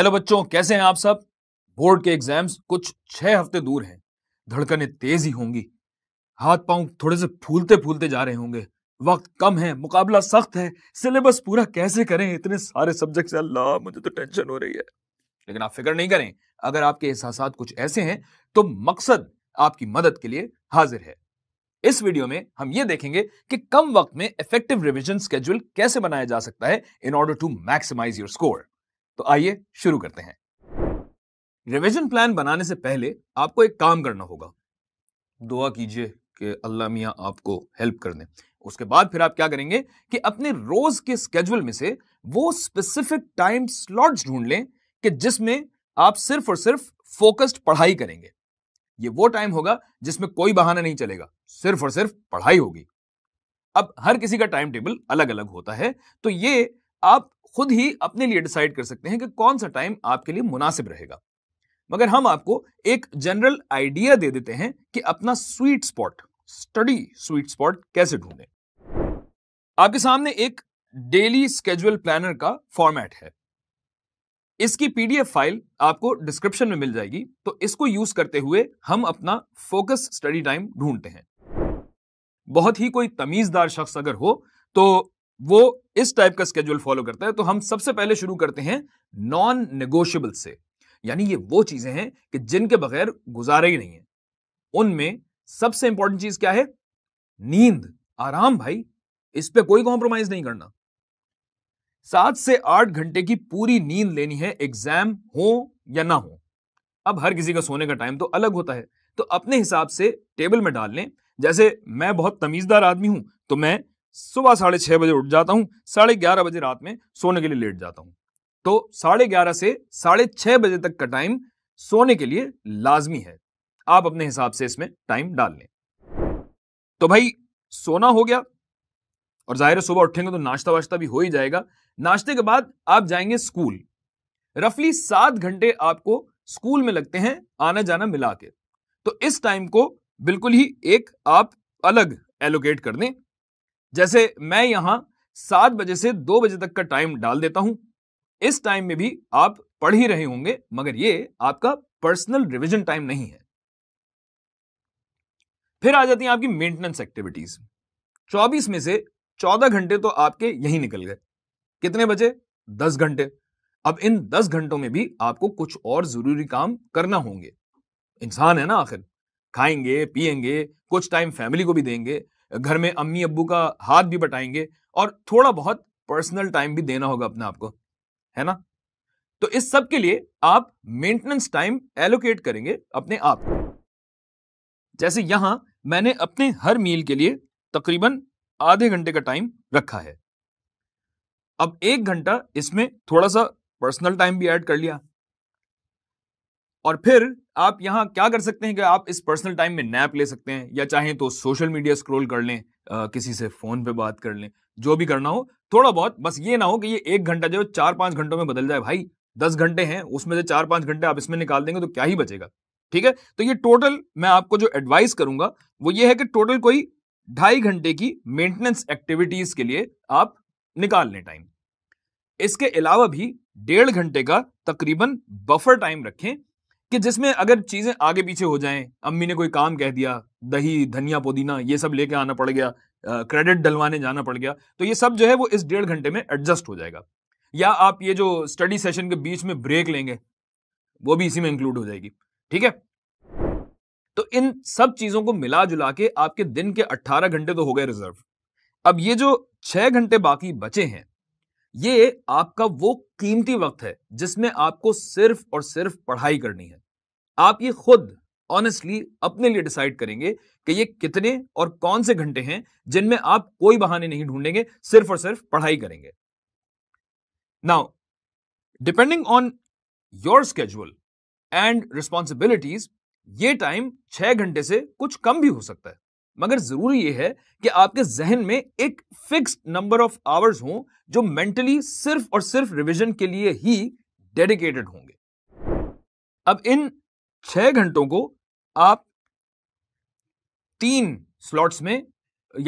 hello बच्चों कैसे हैं आप सब बोर्ड के एग्जाम्स कुछ छह हफ्ते दूर हैं धड़कने तेज ही होंगी हाथ पांव थोड़े से फूलते फूलते जा रहे होंगे वक्त कम है मुकाबला सख्त है सिलेबस पूरा कैसे करें इतने सारे सब्जेक्ट अल्लाह मुझे तो टेंशन हो रही है लेकिन आप फिक्र नहीं करें अगर आपके एहसास कुछ ऐसे हैं तो मकसद आपकी मदद के लिए हाजिर है इस वीडियो में हम ये देखेंगे कि कम वक्त में इफेक्टिव रिविजन स्केड्यूल कैसे बनाया जा सकता है in order to maximise your score तो आइए शुरू करते हैं रिवीजन प्लान बनाने से पहले आपको एक काम करना होगा दुआ कीजिए कि अल्लाह मियाँ आपको हेल्प कर दें उसके बाद फिर आप क्या करेंगे कि अपने रोज के स्केजुअल में से वो स्पेसिफिक टाइम स्लॉट्स ढूंढ लें कि जिसमें आप सिर्फ और सिर्फ फोकस्ड पढ़ाई करेंगे ये वो टाइम होगा जिसमें कोई बहाना नहीं चलेगा सिर्फ और सिर्फ पढ़ाई होगी अब हर किसी का टाइम टेबल अलग अलग होता है तो ये आप खुद ही अपने लिए डिसाइड कर सकते हैं कि कौन सा टाइम आपके लिए मुनासिब रहेगा मगर हम आपको एक जनरल आइडिया दे देते हैं कि अपना sweet spot study sweet spot कैसे ढूंढें आपके सामने एक डेली स्केजुअल प्लानर का फॉर्मेट है इसकी पीडीएफ फाइल आपको डिस्क्रिप्शन में मिल जाएगी तो इसको यूज करते हुए हम अपना फोकस स्टडी टाइम ढूंढते हैं बहुत ही कोई तमीजदार शख्स अगर हो तो वो इस टाइप का स्केड्यूल फॉलो करता है तो हम सबसे पहले शुरू करते हैं नॉन नेगोशियबल से यानी ये वो चीजें हैं कि जिनके बगैर गुजारा ही नहीं है उनमें सबसे इंपॉर्टेंट चीज क्या है नींद आराम भाई इस पर कोई कॉम्प्रोमाइज नहीं करना सात से आठ घंटे की पूरी नींद लेनी है एग्जाम हो या ना हो अब हर किसी का सोने का टाइम तो अलग होता है तो अपने हिसाब से टेबल में डाल लें जैसे मैं बहुत तमीजदार आदमी हूं तो मैं सुबह साढ़े छह बजे उठ जाता हूं साढ़े ग्यारह बजे रात में सोने के लिए लेट जाता हूं तो साढ़े ग्यारह से साढ़े छह बजे तक का टाइम सोने के लिए लाजमी है आप अपने हिसाब से इसमें टाइम डाल लें तो भाई सोना हो गया और जाहिर है सुबह उठेंगे तो नाश्ता वाश्ता भी हो ही जाएगा नाश्ते के बाद आप जाएंगे स्कूल रफली सात घंटे आपको स्कूल में लगते हैं आना जाना मिला के तो इस टाइम को बिल्कुल ही एक आप अलग एलोकेट कर दें जैसे मैं यहां सात बजे से दो बजे तक का टाइम डाल देता हूं इस टाइम में भी आप पढ़ ही रहे होंगे मगर ये आपका पर्सनल रिविजन टाइम नहीं है फिर आ जाती है आपकी मेंटेनेंस एक्टिविटीज 24 में से 14 घंटे तो आपके यही निकल गए कितने बजे 10 घंटे अब इन 10 घंटों में भी आपको कुछ और जरूरी काम करना होंगे इंसान है ना आखिर खाएंगे पिएंगे कुछ टाइम फैमिली को भी देंगे घर में अम्मी अब्बू का हाथ भी बटाएंगे और थोड़ा बहुत पर्सनल टाइम भी देना होगा अपने आपको है ना तो इस सब के लिए आप मेंटेनेंस टाइम एलोकेट करेंगे अपने आप को जैसे यहां मैंने अपने हर मील के लिए तकरीबन आधे घंटे का टाइम रखा है अब एक घंटा इसमें थोड़ा सा पर्सनल टाइम भी ऐड कर लिया और फिर आप यहाँ क्या कर सकते हैं कि आप इस पर्सनल टाइम में नैप ले सकते हैं या चाहें तो सोशल मीडिया स्क्रॉल कर लें आ, किसी से फ़ोन पे बात कर लें जो भी करना हो थोड़ा बहुत बस ये ना हो कि ये एक घंटा जो चार पांच घंटों में बदल जाए भाई दस घंटे हैं उसमें से चार पांच घंटे आप इसमें निकाल देंगे तो क्या ही बचेगा ठीक है तो ये टोटल मैं आपको जो एडवाइस करूंगा वो ये है कि टोटल कोई ढाई घंटे की मेंटेनेंस एक्टिविटीज के लिए आप निकाल लें टाइम इसके अलावा भी डेढ़ घंटे का तकरीबन बफर टाइम रखें कि जिसमें अगर चीजें आगे पीछे हो जाएं अम्मी ने कोई काम कह दिया दही धनिया पुदीना ये सब लेके आना पड़ गया क्रेडिट डलवाने जाना पड़ गया तो ये सब जो है वो इस डेढ़ घंटे में एडजस्ट हो जाएगा या आप ये जो स्टडी सेशन के बीच में ब्रेक लेंगे वो भी इसी में इंक्लूड हो जाएगी ठीक है तो इन सब चीजों को मिला जुला के आपके दिन के 18 घंटे तो हो गए रिजर्व अब ये जो 6 घंटे बाकी बचे हैं ये आपका वो कीमती वक्त है जिसमें आपको सिर्फ और सिर्फ पढ़ाई करनी है आप ये खुद ऑनेस्टली अपने लिए डिसाइड करेंगे कि ये कितने और कौन से घंटे हैं जिनमें आप कोई बहाने नहीं ढूंढेंगे सिर्फ और सिर्फ पढ़ाई करेंगे now depending on your schedule and responsibilities ये टाइम छह घंटे से कुछ कम भी हो सकता है मगर जरूरी यह है कि आपके जहन में एक फिक्स नंबर ऑफ आवर्स हों जो मेंटली सिर्फ और सिर्फ रिविजन के लिए ही डेडिकेटेड होंगे अब इन छह घंटों को आप तीन स्लॉट्स में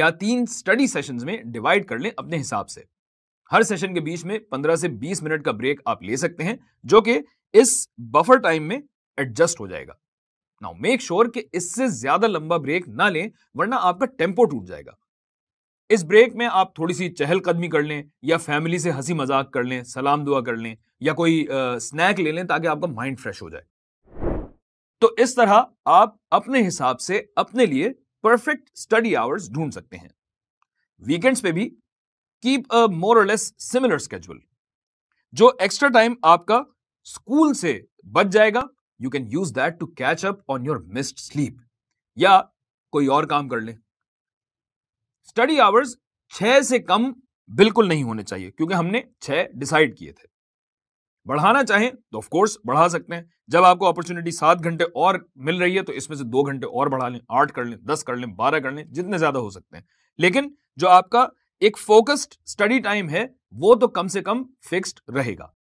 या तीन स्टडी सेशंस में डिवाइड कर लें अपने हिसाब से हर सेशन के बीच में 15 से 20 मिनट का ब्रेक आप ले सकते हैं जो कि इस बफर टाइम में एडजस्ट हो जाएगा नाउ मेक श्योर कि इससे ज्यादा लंबा ब्रेक ना लें वरना आपका टेम्पो टूट जाएगा इस ब्रेक में आप थोड़ी सी चहल कदमी कर लें या फैमिली से हंसी मजाक कर लें सलाम दुआ कर लें या कोई आ, स्नैक ले लें ताकि आपका माइंड फ्रेश हो जाए तो इस तरह आप अपने हिसाब से अपने लिए परफेक्ट स्टडी आवर्स ढूंढ सकते हैं वीकेंड्स पे भी keep a more or less similar schedule जो एक्स्ट्रा टाइम आपका स्कूल से बच जाएगा you can use that to catch up on your missed sleep या कोई और काम कर लें स्टडी आवर्स छह से कम बिल्कुल नहीं होने चाहिए क्योंकि हमने छह डिसाइड किए थे बढ़ाना चाहें तो ऑफ कोर्स बढ़ा सकते हैं जब आपको अपॉर्चुनिटी सात घंटे और मिल रही है तो इसमें से दो घंटे और बढ़ा लें आठ कर लें दस कर लें बारह कर लें जितने ज्यादा हो सकते हैं लेकिन जो आपका एक फोकस्ड स्टडी टाइम है वो तो कम से कम फिक्स्ड रहेगा